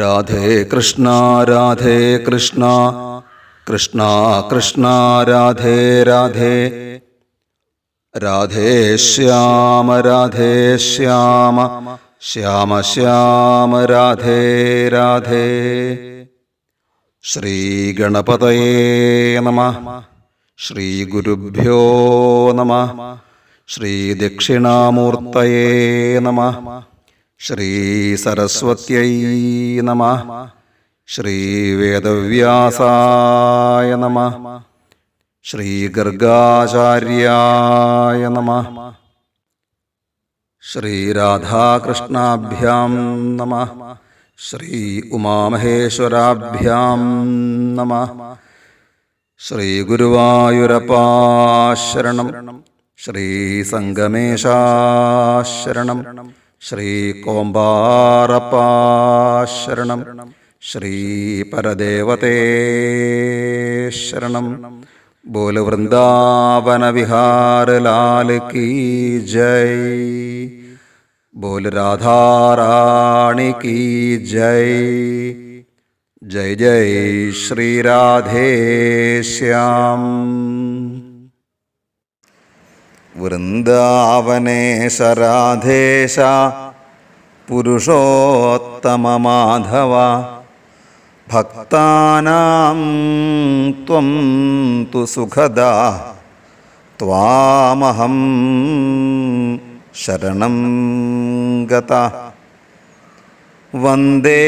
രാധേ കൃഷ്ണ രാധേ കൃഷ്ണ കൃഷ്ണ കൃഷ്ണ രാധേ രാധേ രാധേ ശ്യാമ രാധേ ശ്യാമ ശ്യാമ ശ്യാമ രാധേ രാധേ ശ്രീഗണപതയേ നമ ശ്രീഗുരുഭ്യോ നമ ശ്രീദക്ഷിണാമൂർത്തയേ നമ ശ്രീസരസ്വത്यै നമ ശ്രീവേദവ്യാസായ നമ ശ്രീഗർഗാചാര്യായ നമ ശ്രീരാധാകൃഷ്ണാഭ്യം നമ ശ്രീ ഉമാമഹേശ്വരാഭ്യാം നമ ശ്രീഗുരുവായൂരപ്പാശരണം ശ്രീസംഗമേശാശരണം श्री कौंबारपाशरण श्रीपरदेवते शरण बोल विहार लाल की जय बोल राधाराणी की जय जय जय श्री राधे श्याम वृन्दावने पुरुषोत्तममाधव भक्तानां त्वं तु सुखदा त्वामहं शरणं गता वन्दे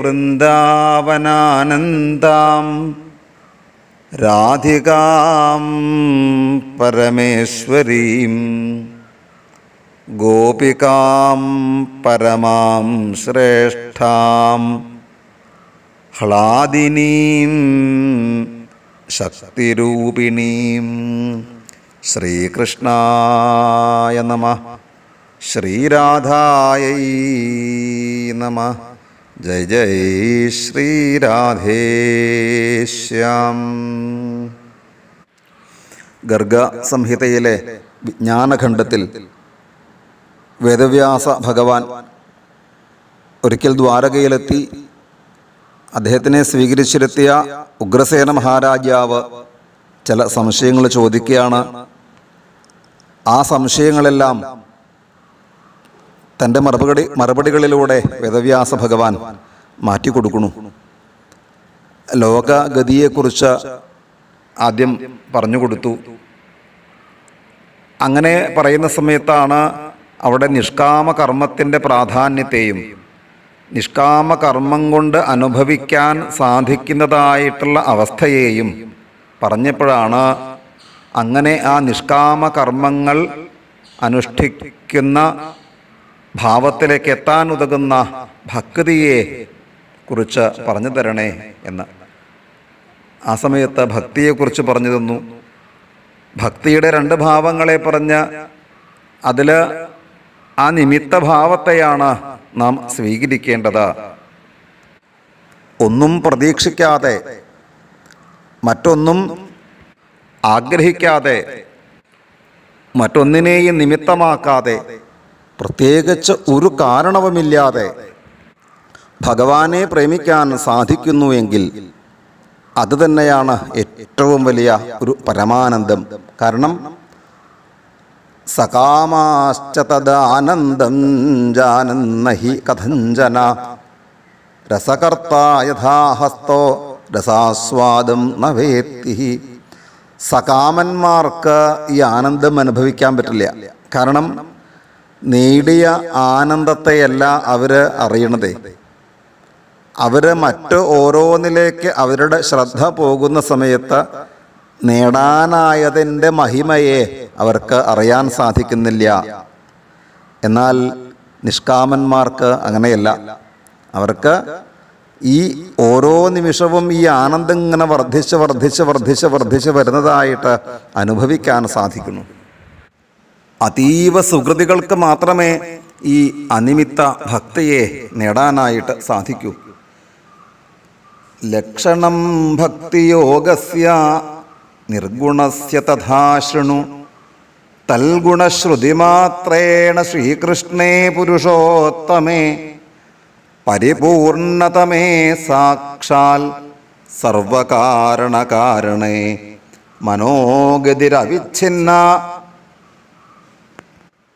वृन्दावनानन्दां राधिकां परमेश्वरीं गोपिकां परमां श्रेष्ठां ह्लादिनीं शक्तिरूपिणीं श्रीकृष्णाय नमः श्रीराधायै नमः ജയ ജയ ശ്രീരാധേശ്യം ഗർഗ സംഹിതയിലെ വിജ്ഞാനഖണ്ഡത്തിൽ വേദവ്യാസ ഭഗവാൻ ഒരിക്കൽ ദ്വാരകയിലെത്തി അദ്ദേഹത്തിനെ സ്വീകരിച്ചിരുത്തിയ ഉഗ്രസേന മഹാരാജാവ് ചില സംശയങ്ങൾ ചോദിക്കുകയാണ് ആ സംശയങ്ങളെല്ലാം തൻ്റെ മറുപടി മറുപടികളിലൂടെ വേദവ്യാസ ഭഗവാൻ മാറ്റിക്കൊടുക്കുന്നു ലോകഗതിയെക്കുറിച്ച് ആദ്യം പറഞ്ഞു കൊടുത്തു അങ്ങനെ പറയുന്ന സമയത്താണ് അവിടെ നിഷ്കാമ കർമ്മത്തിൻ്റെ പ്രാധാന്യത്തെയും നിഷ്കാമ കർമ്മം കൊണ്ട് അനുഭവിക്കാൻ സാധിക്കുന്നതായിട്ടുള്ള അവസ്ഥയെയും പറഞ്ഞപ്പോഴാണ് അങ്ങനെ ആ നിഷ്കാമ കർമ്മങ്ങൾ അനുഷ്ഠിക്കുന്ന ഭാവത്തിലേക്ക് എത്താൻ ഉതകുന്ന ഭക്തിയെ കുറിച്ച് പറഞ്ഞു തരണേ എന്ന് ആ സമയത്ത് ഭക്തിയെക്കുറിച്ച് പറഞ്ഞു തന്നു ഭക്തിയുടെ രണ്ട് ഭാവങ്ങളെ പറഞ്ഞ് അതിൽ ആ നിമിത്ത ഭാവത്തെയാണ് നാം സ്വീകരിക്കേണ്ടത് ഒന്നും പ്രതീക്ഷിക്കാതെ മറ്റൊന്നും ആഗ്രഹിക്കാതെ മറ്റൊന്നിനെയും നിമിത്തമാക്കാതെ പ്രത്യേകിച്ച് ഒരു കാരണവുമില്ലാതെ ഭഗവാനെ പ്രേമിക്കാൻ സാധിക്കുന്നുവെങ്കിൽ അത് തന്നെയാണ് ഏറ്റവും വലിയ ഒരു പരമാനന്ദം കാരണം സകാമാശ്ചതദാനന്ദം ജാനന്നഹി കഥഞ്ചന രസകർത്ത യഥാഹസ്തോ രസാസ്വാദം നവേത്തി സകാമന്മാർക്ക് ഈ ആനന്ദം അനുഭവിക്കാൻ പറ്റില്ല കാരണം നേടിയ ആനന്ദത്തെയല്ല അവർ അറിയണതേ അവർ മറ്റ് ഓരോന്നിലേക്ക് അവരുടെ ശ്രദ്ധ പോകുന്ന സമയത്ത് നേടാനായതിൻ്റെ മഹിമയെ അവർക്ക് അറിയാൻ സാധിക്കുന്നില്ല എന്നാൽ നിഷ്കാമന്മാർക്ക് അങ്ങനെയല്ല അവർക്ക് ഈ ഓരോ നിമിഷവും ഈ ആനന്ദം ഇങ്ങനെ വർദ്ധിച്ച് വർദ്ധിച്ച് വർദ്ധിച്ച് വർദ്ധിച്ച് വരുന്നതായിട്ട് അനുഭവിക്കാൻ സാധിക്കുന്നു അതീവ സുഹൃതികൾക്ക് മാത്രമേ ഈ അനിമിത്ത ഭക്തിയെ നേടാനായിട്ട് സാധിക്കൂ ലക്ഷണം ഭക്തിയോഗസ്യ നിർഗുണസ്യ തഥാശൃണു തൽഗുണശ്രുതിമാത്രേണ ശ്രീകൃഷ്ണേ പുരുഷോത്തമേ പരിപൂർണതമേ സാക്ഷാൽ സർവകാരണകാരണേ മനോഗതിരവിഛിന്ന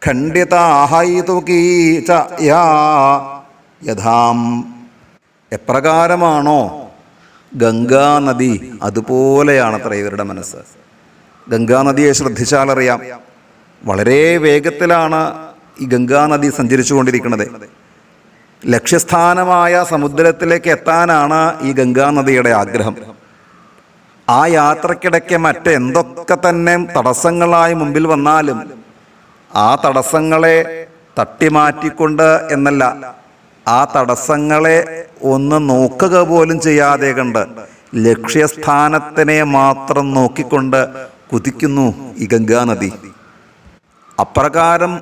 ഖണ്ഡിതാഹൈതുകീച യാ യഥാം എപ്രകാരമാണോ ഗംഗാനദി അതുപോലെയാണ് അത്ര ഇവരുടെ മനസ്സ് ഗംഗാനദിയെ ശ്രദ്ധിച്ചാലറിയാം വളരെ വേഗത്തിലാണ് ഈ ഗംഗാനദി സഞ്ചരിച്ചുകൊണ്ടിരിക്കുന്നത് ലക്ഷ്യസ്ഥാനമായ സമുദ്രത്തിലേക്ക് എത്താനാണ് ഈ ഗംഗാനദിയുടെ ആഗ്രഹം ആ യാത്രക്കിടയ്ക്ക് മറ്റെന്തൊക്കെ തന്നെ തടസ്സങ്ങളായി മുമ്പിൽ വന്നാലും ആ തടസ്സങ്ങളെ തട്ടിമാറ്റിക്കൊണ്ട് എന്നല്ല ആ തടസ്സങ്ങളെ ഒന്ന് നോക്കുക പോലും ചെയ്യാതെ കണ്ട് ലക്ഷ്യസ്ഥാനത്തിനെ മാത്രം നോക്കിക്കൊണ്ട് കുതിക്കുന്നു ഈ ഗംഗാനദി അപ്രകാരം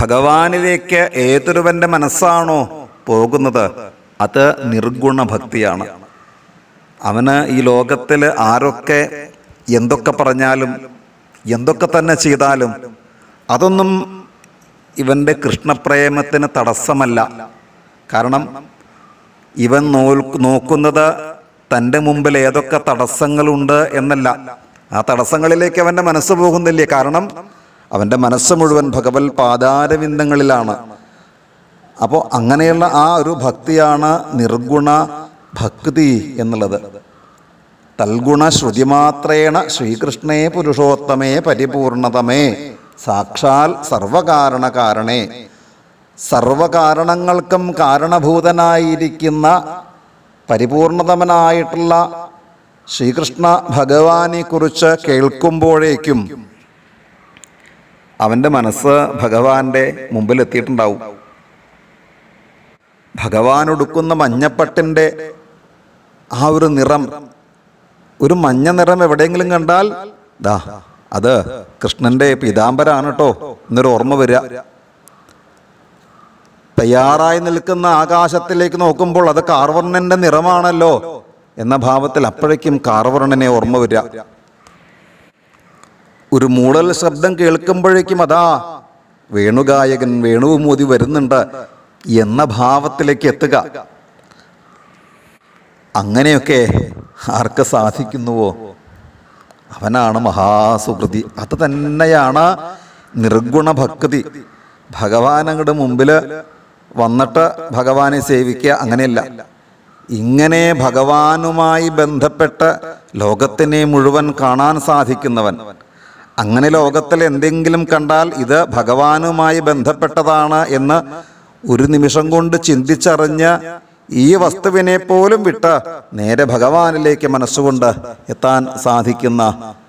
ഭഗവാനിലേക്ക് ഏതൊരുവൻ്റെ മനസ്സാണോ പോകുന്നത് അത് നിർഗുണ ഭക്തിയാണ് അവന് ഈ ലോകത്തിൽ ആരൊക്കെ എന്തൊക്കെ പറഞ്ഞാലും എന്തൊക്കെ തന്നെ ചെയ്താലും അതൊന്നും ഇവൻ്റെ കൃഷ്ണപ്രേമത്തിന് തടസ്സമല്ല കാരണം ഇവൻ നോൽ നോക്കുന്നത് തൻ്റെ മുമ്പിൽ ഏതൊക്കെ തടസ്സങ്ങളുണ്ട് എന്നല്ല ആ തടസ്സങ്ങളിലേക്ക് അവൻ്റെ മനസ്സ് പോകുന്നില്ല കാരണം അവൻ്റെ മനസ്സ് മുഴുവൻ ഭഗവത് പാതാരവിന്ദങ്ങളിലാണ് അപ്പോൾ അങ്ങനെയുള്ള ആ ഒരു ഭക്തിയാണ് നിർഗുണ ഭക്തി എന്നുള്ളത് തൽഗുണ ശ്രുതിമാത്രേണ ശ്രീകൃഷ്ണേ പുരുഷോത്തമേ പരിപൂർണതമേ സാക്ഷാൽ സർവകാരണകാരണേ സർവകാരണങ്ങൾക്കും കാരണഭൂതനായിരിക്കുന്ന പരിപൂർണതമനായിട്ടുള്ള ശ്രീകൃഷ്ണ ഭഗവാനെക്കുറിച്ച് കേൾക്കുമ്പോഴേക്കും അവൻ്റെ മനസ്സ് ഭഗവാന്റെ മുമ്പിലെത്തിയിട്ടുണ്ടാവും ഭഗവാൻ ഉടുക്കുന്ന മഞ്ഞപ്പട്ടിൻ്റെ ആ ഒരു നിറം ഒരു മഞ്ഞ നിറം എവിടെയെങ്കിലും കണ്ടാൽ ദാ അത് കൃഷ്ണൻ്റെ പീതാംബരാണ് കേട്ടോ എന്നൊരു ഓർമ്മ വരിക തയ്യാറായി നിൽക്കുന്ന ആകാശത്തിലേക്ക് നോക്കുമ്പോൾ അത് കാർവർണൻ്റെ നിറമാണല്ലോ എന്ന ഭാവത്തിൽ അപ്പോഴേക്കും കാർവർണനെ ഓർമ്മ വരിക ഒരു മൂടൽ ശബ്ദം കേൾക്കുമ്പോഴേക്കും അതാ വേണുഗായകൻ വേണുമൂതി വരുന്നുണ്ട് എന്ന ഭാവത്തിലേക്ക് എത്തുക അങ്ങനെയൊക്കെ ആർക്ക് സാധിക്കുന്നുവോ അവനാണ് മഹാസുഹൃതി അത് തന്നെയാണ് നിർഗുണ ഭക്തി ഭഗവാൻ അങ്ങോട്ട് മുമ്പിൽ വന്നിട്ട് ഭഗവാനെ സേവിക്കുക അങ്ങനെയല്ല ഇങ്ങനെ ഭഗവാനുമായി ബന്ധപ്പെട്ട് ലോകത്തിനെ മുഴുവൻ കാണാൻ സാധിക്കുന്നവൻ അങ്ങനെ ലോകത്തിൽ എന്തെങ്കിലും കണ്ടാൽ ഇത് ഭഗവാനുമായി ബന്ധപ്പെട്ടതാണ് എന്ന് ഒരു നിമിഷം കൊണ്ട് ചിന്തിച്ചറിഞ്ഞ് ഈ വസ്തുവിനെ പോലും വിട്ട് നേരെ ഭഗവാനിലേക്ക് മനസ്സുകൊണ്ട് എത്താൻ സാധിക്കുന്ന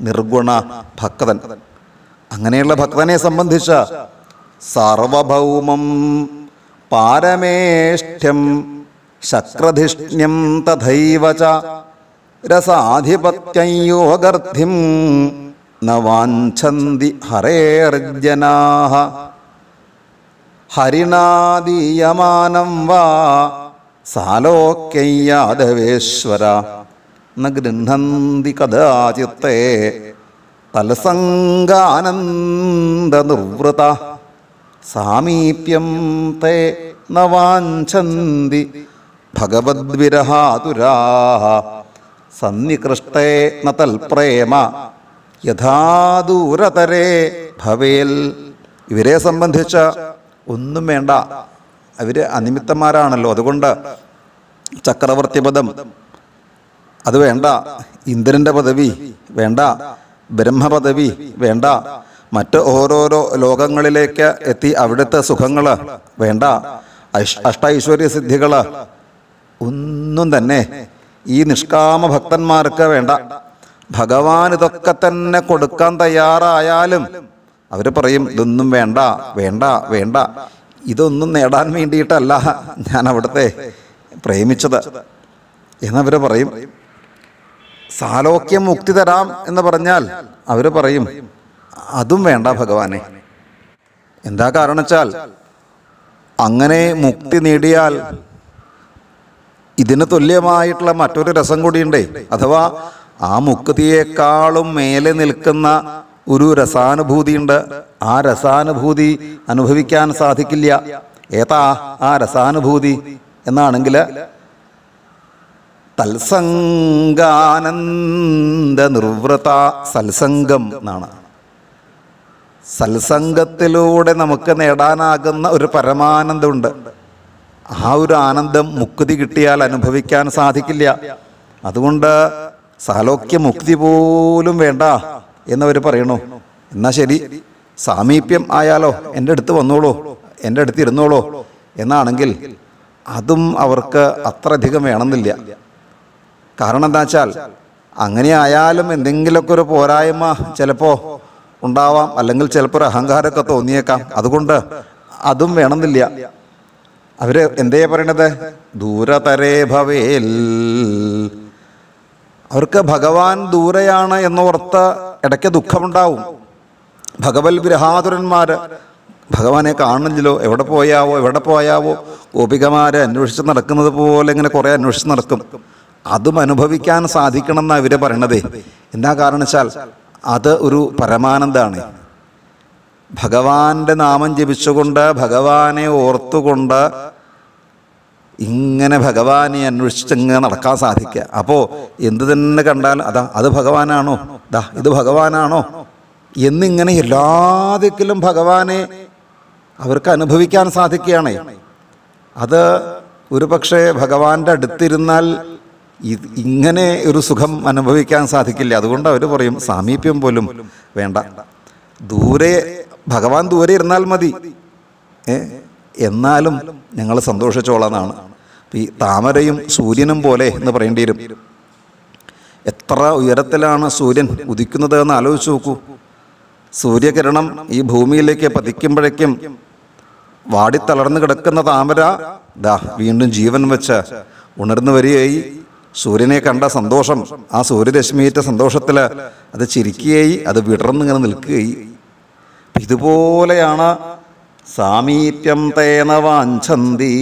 നിർഗുണ ഭക്തൻ അങ്ങനെയുള്ള ഭക്തനെ സംബന്ധിച്ച് സർവഭൗമം പാരമേഷ്ഠ്യം ശക്രധിഷ്ണ്യം തഥൈവ ച നവാഞ്ചന്തി ഹരേർജനാ ഹരിണാദീയമാനം വാ സാലോക്യയാദവേശ്വര ന ഗൃഹന്തി കഥാചിത്തെ തലസംഗാനന്ദനിർവൃത സാമീപ്യം തേ നവാഞ്ചന്തി ഭഗവദ്വിരഹാതുരാ സന്നികൃഷ്ടേ നൽപ്രേമ യഥാദൂരതരേ ഭവേൽ ഇവരെ സംബന്ധിച്ച ഒന്നും വേണ്ട അവർ അനിമിത്തന്മാരാണല്ലോ അതുകൊണ്ട് ചക്രവർത്തി പദം അത് വേണ്ട ഇന്ദ്രൻ്റെ പദവി വേണ്ട ബ്രഹ്മപദവി വേണ്ട മറ്റ് ഓരോരോ ലോകങ്ങളിലേക്ക് എത്തി അവിടുത്തെ സുഖങ്ങൾ വേണ്ട അഷ്ടൈശ്വര്യ സിദ്ധികൾ ഒന്നും തന്നെ ഈ നിഷ്കാമ ഭക്തന്മാർക്ക് വേണ്ട ഭഗവാൻ ഇതൊക്കെ തന്നെ കൊടുക്കാൻ തയ്യാറായാലും അവർ പറയും ഇതൊന്നും വേണ്ട വേണ്ട വേണ്ട ഇതൊന്നും നേടാൻ വേണ്ടിയിട്ടല്ല ഞാൻ അവിടുത്തെ പ്രേമിച്ചത് എന്നവർ പറയും സാലോക്യം മുക്തി തരാം എന്ന് പറഞ്ഞാൽ അവർ പറയും അതും വേണ്ട ഭഗവാനെ എന്താ കാരണവച്ചാൽ അങ്ങനെ മുക്തി നേടിയാൽ ഇതിന് തുല്യമായിട്ടുള്ള മറ്റൊരു രസം കൂടിയുണ്ടേ അഥവാ ആ മുക്തിയേക്കാളും മേലെ നിൽക്കുന്ന ഒരു രസാനുഭൂതിയുണ്ട് ആ രസാനുഭൂതി അനുഭവിക്കാൻ സാധിക്കില്ല ഏതാ ആ രസാനുഭൂതി എന്നാണെങ്കിൽ തത്സംഗാനന്ദ നിർവൃത സത്സംഗം എന്നാണ് സത്സംഗത്തിലൂടെ നമുക്ക് നേടാനാകുന്ന ഒരു പരമാനന്ദമുണ്ട് ആ ഒരു ആനന്ദം മുക്തി കിട്ടിയാൽ അനുഭവിക്കാൻ സാധിക്കില്ല അതുകൊണ്ട് സാലോക്യ മുക്തി പോലും വേണ്ട എന്നവർ പറയണോ എന്നാൽ ശരി സാമീപ്യം ആയാലോ എൻ്റെ അടുത്ത് വന്നോളൂ എൻ്റെ അടുത്ത് ഇരുന്നോളൂ എന്നാണെങ്കിൽ അതും അവർക്ക് അത്രയധികം വേണമെന്നില്ല കാരണം എന്താ വെച്ചാൽ അങ്ങനെ ആയാലും എന്തെങ്കിലുമൊക്കെ ഒരു പോരായ്മ ചിലപ്പോൾ ഉണ്ടാവാം അല്ലെങ്കിൽ ചിലപ്പോൾ ഒരു അഹങ്കാരമൊക്കെ തോന്നിയേക്കാം അതുകൊണ്ട് അതും വേണമെന്നില്ല അവർ എന്തേ പറയണത് ദൂരതരേ ഭവേൽ അവർക്ക് ഭഗവാൻ ദൂരെയാണ് എന്നോർത്ത് ഇടയ്ക്ക് ദുഃഖമുണ്ടാവും ഭഗവത് ഗ്രഹാതുരന്മാർ ഭഗവാനെ കാണില്ലല്ലോ എവിടെ പോയാവോ എവിടെ പോയാവോ ഗോപികമാരെ അന്വേഷിച്ച് നടക്കുന്നത് പോലെ ഇങ്ങനെ കുറേ അന്വേഷിച്ച് നടക്കും അതും അനുഭവിക്കാൻ സാധിക്കണം എന്നാണ് ഇവരെ പറയണതേ എന്താ കാരണച്ചാൽ അത് ഒരു പരമാനന്ദമാണ് ഭഗവാന്റെ നാമം ജപിച്ചുകൊണ്ട് ഭഗവാനെ ഓർത്തുകൊണ്ട് ഇങ്ങനെ ഭഗവാനെ അന്വേഷിച്ചങ്ങനെ നടക്കാൻ സാധിക്കുക അപ്പോൾ എന്ത് തന്നെ കണ്ടാൽ അതാ അത് ഭഗവാനാണോ ദാ ഇത് ഭഗവാനാണോ എന്നിങ്ങനെ എല്ലാ ദിക്കിലും ഭഗവാനെ അവർക്ക് അനുഭവിക്കാൻ സാധിക്കുകയാണ് അത് ഒരു പക്ഷേ ഭഗവാന്റെ അടുത്തിരുന്നാൽ ഇങ്ങനെ ഒരു സുഖം അനുഭവിക്കാൻ സാധിക്കില്ല അതുകൊണ്ട് അവർ പറയും സാമീപ്യം പോലും വേണ്ട ദൂരെ ഭഗവാൻ ദൂരെ ഇരുന്നാൽ മതി ഏഹ് എന്നാലും ഞങ്ങൾ സന്തോഷിച്ചോളാന്നാണ് ഈ താമരയും സൂര്യനും പോലെ എന്ന് പറയേണ്ടി വരും എത്ര ഉയരത്തിലാണ് സൂര്യൻ ഉദിക്കുന്നത് എന്ന് ആലോചിച്ച് നോക്കൂ സൂര്യകിരണം ഈ ഭൂമിയിലേക്ക് പതിക്കുമ്പോഴേക്കും വാടിത്തളർന്നു കിടക്കുന്ന താമര ദാ വീണ്ടും ജീവൻ വെച്ച് ഉണർന്നു വരികയായി സൂര്യനെ കണ്ട സന്തോഷം ആ സൂര്യരശ്മിയേറ്റ സന്തോഷത്തിൽ അത് ചിരിക്കുകയായി അത് വിടർന്നിങ്ങനെ നിൽക്കുകയായി ഇതുപോലെയാണ് സാമീപ്യം തേന വാഞ്ചന്തി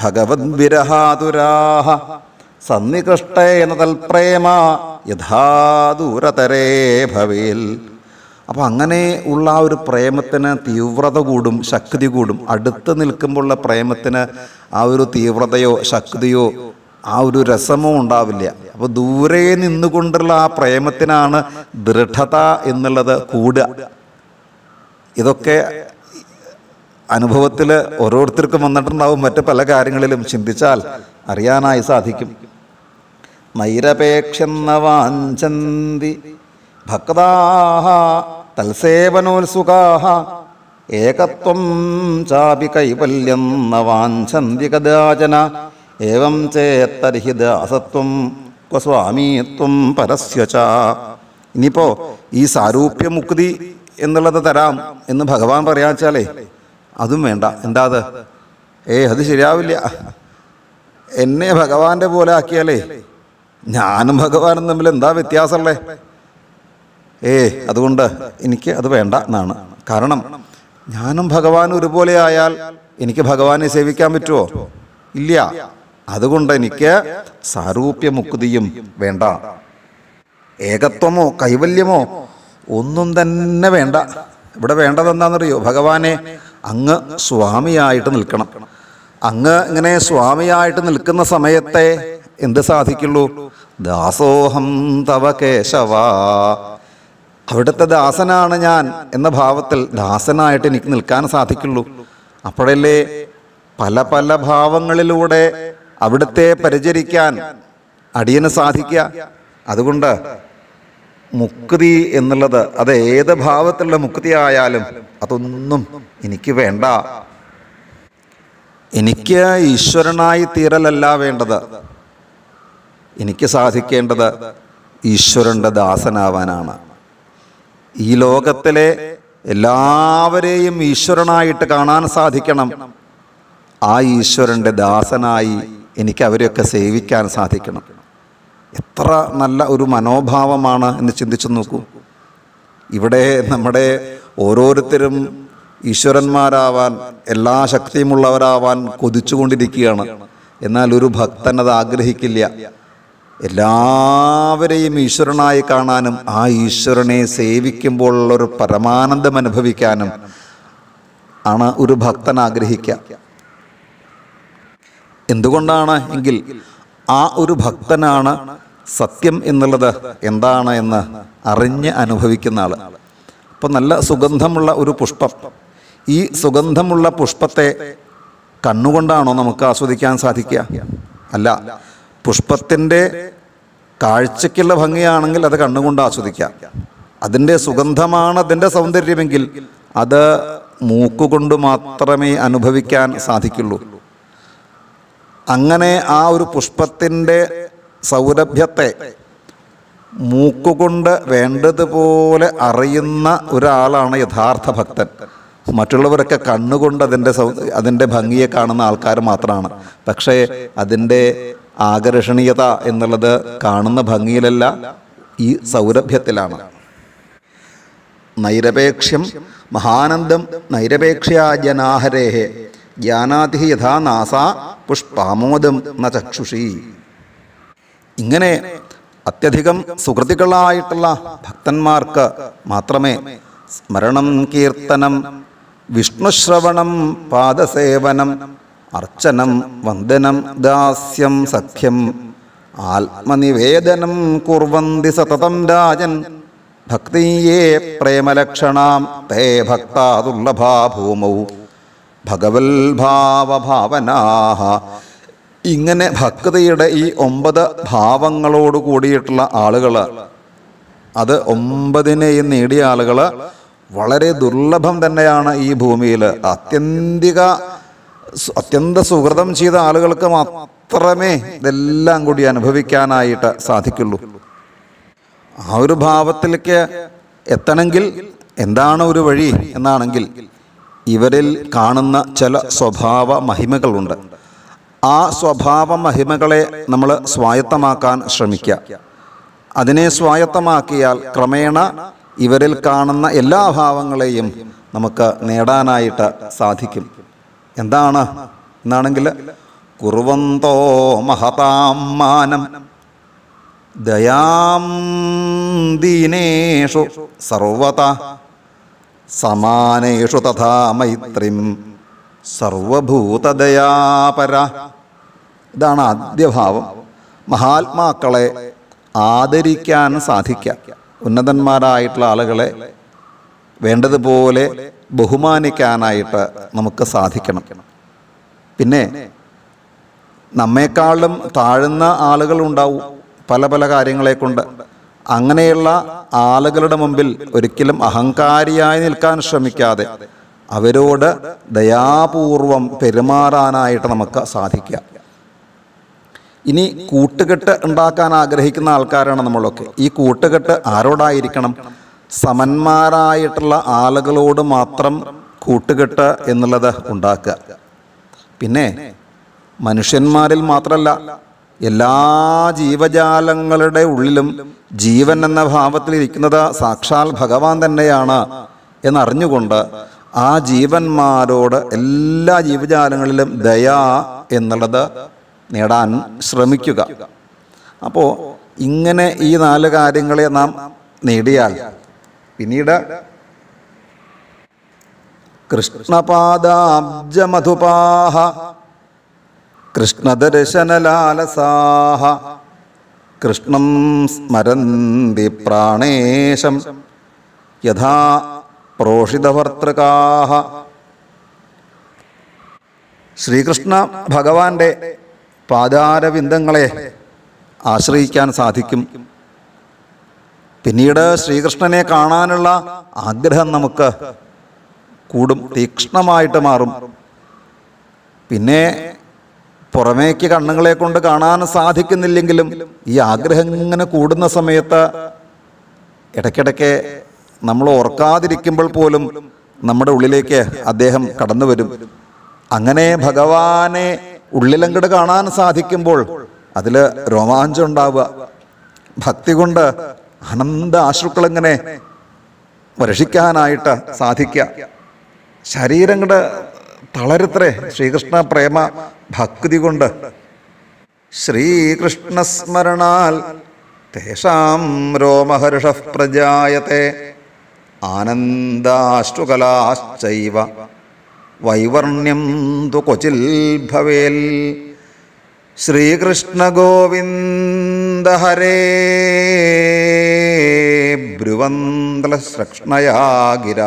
ഭഗവദ്വിരഹാതുരാഹ സന്നികൃഷ്ടേന തൽപ്രേമ യഥാദൂരതരേ ഭവേൽ അപ്പോൾ അങ്ങനെ ഉള്ള ആ ഒരു പ്രേമത്തിന് തീവ്രത കൂടും ശക്തി കൂടും അടുത്ത് നിൽക്കുമ്പോഴുള്ള പ്രേമത്തിന് ആ ഒരു തീവ്രതയോ ശക്തിയോ ആ ഒരു രസമോ ഉണ്ടാവില്ല അപ്പോൾ ദൂരെ നിന്നുകൊണ്ടുള്ള ആ പ്രേമത്തിനാണ് ദൃഢത എന്നുള്ളത് കൂടുക ഇതൊക്കെ അനുഭവത്തിൽ ഓരോരുത്തർക്കും വന്നിട്ടുണ്ടാവും മറ്റ് പല കാര്യങ്ങളിലും ചിന്തിച്ചാൽ അറിയാനായി സാധിക്കും നൈരപേക്ഷെന്ന വാഞ്ചന്തി ഭക്താഹ തൽസേവനോത്സുകാഹ ഏകത്വം ചാപി കൈവല്യം നവാഞ്ചന്തി കഥാചന ഏവം ചേത്തർഹി ദാസത്വം സ്വാമീത്വം പരസ്യച ഇനിയിപ്പോൾ ഈ സാരൂപ്യമുക്തി എന്നുള്ളത് തരാം എന്ന് ഭഗവാൻ പറയാച്ചാലേ അതും വേണ്ട എന്താ അത് ഏ അത് ശരിയാവില്ല എന്നെ ഭഗവാന്റെ പോലെ ആക്കിയാലേ ഞാനും ഭഗവാനും തമ്മിൽ എന്താ വ്യത്യാസമുള്ളേ ഏ അതുകൊണ്ട് എനിക്ക് അത് വേണ്ട എന്നാണ് കാരണം ഞാനും ഭഗവാൻ ഒരുപോലെ ആയാൽ എനിക്ക് ഭഗവാനെ സേവിക്കാൻ പറ്റുമോ ഇല്ല അതുകൊണ്ട് എനിക്ക് സാരൂപ്യ മുക്തിയും വേണ്ട ഏകത്വമോ കൈവല്യമോ ഒന്നും തന്നെ വേണ്ട ഇവിടെ വേണ്ടതെന്താണെന്നറിയോ ഭഗവാനെ അങ്ങ് സ്വാമിയായിട്ട് നിൽക്കണം അങ്ങ് ഇങ്ങനെ സ്വാമിയായിട്ട് നിൽക്കുന്ന സമയത്തെ എന്ത് സാധിക്കുള്ളൂ ദാസോഹം തവ കേശവ അവിടുത്തെ ദാസനാണ് ഞാൻ എന്ന ഭാവത്തിൽ ദാസനായിട്ട് എനിക്ക് നിൽക്കാൻ സാധിക്കുള്ളൂ അപ്പോഴല്ലേ പല പല ഭാവങ്ങളിലൂടെ അവിടുത്തെ പരിചരിക്കാൻ അടിയന് സാധിക്കുക അതുകൊണ്ട് മുക്തി എന്നുള്ളത് അത് ഏത് ഭാവത്തിലുള്ള മുക്തി ആയാലും അതൊന്നും എനിക്ക് വേണ്ട എനിക്ക് ഈശ്വരനായി തീരലല്ല വേണ്ടത് എനിക്ക് സാധിക്കേണ്ടത് ഈശ്വരൻ്റെ ദാസനാവാനാണ് ഈ ലോകത്തിലെ എല്ലാവരെയും ഈശ്വരനായിട്ട് കാണാൻ സാധിക്കണം ആ ഈശ്വരൻ്റെ ദാസനായി എനിക്ക് അവരെയൊക്കെ സേവിക്കാൻ സാധിക്കണം എത്ര നല്ല ഒരു മനോഭാവമാണ് എന്ന് ചിന്തിച്ചു നോക്കൂ ഇവിടെ നമ്മുടെ ഓരോരുത്തരും ഈശ്വരന്മാരാവാൻ എല്ലാ ശക്തിയുമുള്ളവരാവാൻ കൊതിച്ചുകൊണ്ടിരിക്കുകയാണ് എന്നാൽ ഒരു ഭക്തൻ അത് ആഗ്രഹിക്കില്ല എല്ലാവരെയും ഈശ്വരനായി കാണാനും ആ ഈശ്വരനെ സേവിക്കുമ്പോഴുള്ള ഒരു പരമാനന്ദം അനുഭവിക്കാനും ആണ് ഒരു ഭക്തൻ ആഗ്രഹിക്കുക എന്തുകൊണ്ടാണ് എങ്കിൽ ആ ഒരു ഭക്തനാണ് സത്യം എന്നുള്ളത് എന്താണ് എന്ന് അറിഞ്ഞ് അനുഭവിക്കുന്ന ആൾ അപ്പോൾ നല്ല സുഗന്ധമുള്ള ഒരു പുഷ്പം ഈ സുഗന്ധമുള്ള പുഷ്പത്തെ കണ്ണുകൊണ്ടാണോ നമുക്ക് ആസ്വദിക്കാൻ സാധിക്കുക അല്ല പുഷ്പത്തിൻ്റെ കാഴ്ചയ്ക്കുള്ള ഭംഗിയാണെങ്കിൽ അത് കണ്ണുകൊണ്ട് ആസ്വദിക്കാം അതിൻ്റെ സുഗന്ധമാണ് അതിൻ്റെ സൗന്ദര്യമെങ്കിൽ അത് മൂക്കുകൊണ്ട് മാത്രമേ അനുഭവിക്കാൻ സാധിക്കുള്ളൂ അങ്ങനെ ആ ഒരു പുഷ്പത്തിൻ്റെ സൗരഭ്യത്തെ മൂക്കുകൊണ്ട് വേണ്ടതുപോലെ അറിയുന്ന ഒരാളാണ് യഥാർത്ഥ ഭക്തൻ മറ്റുള്ളവരൊക്കെ കണ്ണുകൊണ്ട് അതിൻ്റെ സൗ അതിൻ്റെ ഭംഗിയെ കാണുന്ന ആൾക്കാർ മാത്രമാണ് പക്ഷേ അതിൻ്റെ ആകർഷണീയത എന്നുള്ളത് കാണുന്ന ഭംഗിയിലല്ല ഈ സൗരഭ്യത്തിലാണ് നൈരപേക്ഷ്യം മഹാനന്ദം നൈരപേക്ഷ്യാജനാഹരേഹേ ജ്ഞാനാതിഹി യഥാ നാസ പുഷ്പാമോദം ന ചക്ഷുഷി ഇങ്ങനെ അത്യധികം സുഹൃതികളായിട്ടുള്ള ഭക്തന്മാർക്ക് മാത്രമേ സ്മരണം കീർത്തനം വിഷ്ണുശ്രവണം പാദസേവനം അർച്ചനം വന്ദനം ദാസ്യം സഖ്യം ആത്മനിവേദനം കുർവന്തി സതതം രാജൻ ഭക്തിയേ പ്രേമലക്ഷണാം തേ ഭക്താതുള്ളഭാ ഭൂമൗ ഭഗവത്ഭാവഭാവനാ ഇങ്ങനെ ഭക്തിയുടെ ഈ ഒമ്പത് ഭാവങ്ങളോട് കൂടിയിട്ടുള്ള ആളുകൾ അത് ഒമ്പതിനെയും നേടിയ ആളുകൾ വളരെ ദുർലഭം തന്നെയാണ് ഈ ഭൂമിയിൽ അത്യന്തിക അത്യന്ത സുഹൃതം ചെയ്ത ആളുകൾക്ക് മാത്രമേ ഇതെല്ലാം കൂടി അനുഭവിക്കാനായിട്ട് സാധിക്കുള്ളൂ ആ ഒരു ഭാവത്തിലേക്ക് എത്തണമെങ്കിൽ എന്താണ് ഒരു വഴി എന്നാണെങ്കിൽ ഇവരിൽ കാണുന്ന ചില സ്വഭാവ മഹിമകളുണ്ട് ആ സ്വഭാവ മഹിമകളെ നമ്മൾ സ്വായത്തമാക്കാൻ ശ്രമിക്കുക അതിനെ സ്വായത്തമാക്കിയാൽ ക്രമേണ ഇവരിൽ കാണുന്ന എല്ലാ ഭാവങ്ങളെയും നമുക്ക് നേടാനായിട്ട് സാധിക്കും എന്താണ് എന്നാണെങ്കിൽ കുറുവന്തോ മഹതാം മാനം ദയാം ദീനേഷു സർവത സമാനേഷു തഥാ മൈത്രിം സർവഭൂതദയാപര ഇതാണ് ആദ്യഭാവം മഹാത്മാക്കളെ ആദരിക്കാൻ സാധിക്കുക ഉന്നതന്മാരായിട്ടുള്ള ആളുകളെ വേണ്ടതുപോലെ ബഹുമാനിക്കാനായിട്ട് നമുക്ക് സാധിക്കണം പിന്നെ നമ്മേക്കാളും താഴ്ന്ന ആളുകളുണ്ടാവും പല പല കാര്യങ്ങളെ കൊണ്ട് അങ്ങനെയുള്ള ആളുകളുടെ മുമ്പിൽ ഒരിക്കലും അഹങ്കാരിയായി നിൽക്കാൻ ശ്രമിക്കാതെ അവരോട് ദയാപൂർവം പെരുമാറാനായിട്ട് നമുക്ക് സാധിക്കാം ഇനി കൂട്ടുകെട്ട് ഉണ്ടാക്കാൻ ആഗ്രഹിക്കുന്ന ആൾക്കാരാണ് നമ്മളൊക്കെ ഈ കൂട്ടുകെട്ട് ആരോടായിരിക്കണം സമന്മാരായിട്ടുള്ള ആളുകളോട് മാത്രം കൂട്ടുകെട്ട് എന്നുള്ളത് ഉണ്ടാക്കുക പിന്നെ മനുഷ്യന്മാരിൽ മാത്രമല്ല എല്ലാ ജീവജാലങ്ങളുടെ ഉള്ളിലും ജീവൻ എന്ന ഭാവത്തിൽ ഇരിക്കുന്നത് സാക്ഷാൽ ഭഗവാൻ തന്നെയാണ് എന്നറിഞ്ഞുകൊണ്ട് ആ ജീവന്മാരോട് എല്ലാ ജീവജാലങ്ങളിലും ദയ എന്നുള്ളത് നേടാൻ ശ്രമിക്കുക അപ്പോൾ ഇങ്ങനെ ഈ നാല് കാര്യങ്ങളെ നാം നേടിയാൽ പിന്നീട് കൃഷ്ണപാദാബ്ജമധുപാഹ കൃഷ്ണദർശനലാലസാഹ കൃഷ്ണം സ്മരന്തി പ്രാണേശം യഥാ പ്രോഷിതഭർത്തൃകാഹ ശ്രീകൃഷ്ണ ഭഗവാന്റെ പാചാരവിന്ദങ്ങളെ ആശ്രയിക്കാൻ സാധിക്കും പിന്നീട് ശ്രീകൃഷ്ണനെ കാണാനുള്ള ആഗ്രഹം നമുക്ക് കൂടും തീക്ഷ്ണമായിട്ട് മാറും പിന്നെ പുറമേക്ക് കണ്ണുകളെ കൊണ്ട് കാണാൻ സാധിക്കുന്നില്ലെങ്കിലും ഈ ആഗ്രഹം ഇങ്ങനെ കൂടുന്ന സമയത്ത് ഇടയ്ക്കിടയ്ക്ക് നമ്മൾ ഓർക്കാതിരിക്കുമ്പോൾ പോലും നമ്മുടെ ഉള്ളിലേക്ക് അദ്ദേഹം കടന്നു വരും അങ്ങനെ ഭഗവാനെ ഉള്ളിലങ്കട് കാണാൻ സാധിക്കുമ്പോൾ അതിൽ രോമാഞ്ചം ഉണ്ടാവുക ഭക്തി കൊണ്ട് അനന്ത ആശ്രുക്കളിങ്ങനെ രക്ഷിക്കാനായിട്ട് സാധിക്കുക ശരീരങ്ങളുടെ തളരുത്രേ ശ്രീകൃഷ്ണ പ്രേമ ഭക്തി കൊണ്ട് ശ്രീകൃഷ്ണസ്മരണാൽ തേഷാം രോമഹർഷ പ്രജായത്തെ ആനന്ദാശ്രുകലാശ്ചൈവ വൈവർണ്യം തു കൊച്ചിൽ ഭവേൽ ശ്രീകൃഷ്ണഗോവിന്ദ ഹരേ ബ്രുവന്തലസ്രക്ഷ്ണയാ ഗിര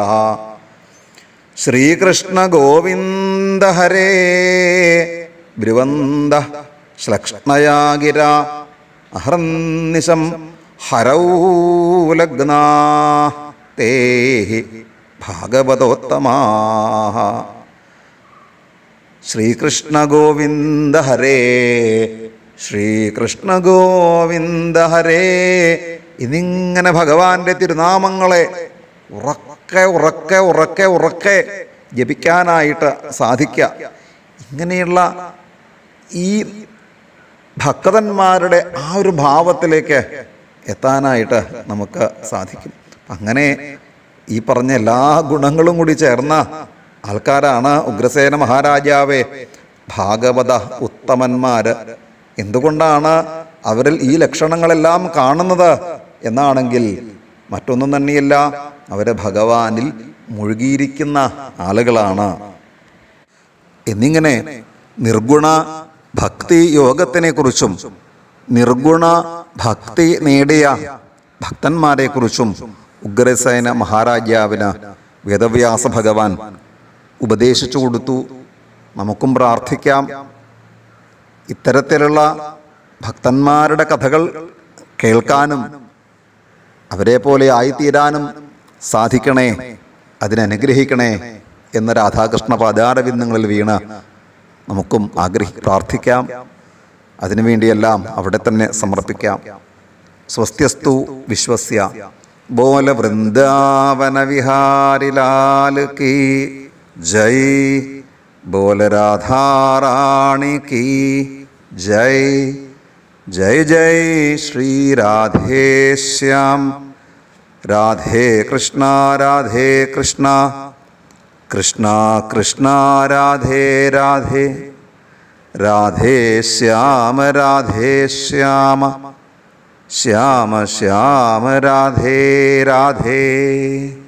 ശ്രീകൃഷ്ണഗോവിന്ദ ഹരേ ബ്രുവന്ത ശ്ലക്ഷ്മയാഗിര അഹർനിശം ഹരൗലഗ്നാ തേ ശ്രീകൃഷ്ണ ഗോവിന്ദ ഹരേ ശ്രീകൃഷ്ണഗോവിന്ദ ഹരേ ഇതിങ്ങനെ ഭഗവാന്റെ തിരുനാമങ്ങളെ ഉറക്കെ ഉറക്കെ ഉറക്കെ ഉറക്കെ ജപിക്കാനായിട്ട് സാധിക്കുക ഇങ്ങനെയുള്ള ഈ ഭക്തന്മാരുടെ ആ ഒരു ഭാവത്തിലേക്ക് എത്താനായിട്ട് നമുക്ക് സാധിക്കും അങ്ങനെ ഈ പറഞ്ഞ എല്ലാ ഗുണങ്ങളും കൂടി ചേർന്ന ആൾക്കാരാണ് ഉഗ്രസേന മഹാരാജാവേ ഭാഗവത ഉത്തമന്മാർ എന്തുകൊണ്ടാണ് അവരിൽ ഈ ലക്ഷണങ്ങളെല്ലാം കാണുന്നത് എന്നാണെങ്കിൽ മറ്റൊന്നും തന്നെയല്ല അവർ ഭഗവാനിൽ മുഴുകിയിരിക്കുന്ന ആളുകളാണ് എന്നിങ്ങനെ നിർഗുണ ഭക്തി യോഗത്തിനെക്കുറിച്ചും നിർഗുണ ഭക്തി നേടിയ ഭക്തന്മാരെക്കുറിച്ചും ഉഗ്രസേന മഹാരാജാവിന് വേദവ്യാസ ഭഗവാൻ ഉപദേശിച്ചു കൊടുത്തു നമുക്കും പ്രാർത്ഥിക്കാം ഇത്തരത്തിലുള്ള ഭക്തന്മാരുടെ കഥകൾ കേൾക്കാനും അവരെ പോലെ ആയിത്തീരാനും സാധിക്കണേ അതിനനുഗ്രഹിക്കണേ എന്ന രാധാകൃഷ്ണ പാദാരവിന്ദങ്ങളിൽ വീണ നമുക്കും ആഗ്രഹി പ്രാർത്ഥിക്കാം അതിനുവേണ്ടിയെല്ലാം അവിടെ തന്നെ സമർപ്പിക്കാം സ്വസ്ഥ്യസ്തു വിശ്വസ്യ ബോല വൃന്ദാവന വിഹാരിലാൽ കീ ജയ് ബോല കീ ജയ് ജയ് ജയ് ശ്രീ രാധേ കൃഷ്ണ രാധേ കൃഷ്ണ कृष्णा कृष्णा राधे राधे राधे श्याम राधे श्याम श्याम श्याम राधे राधे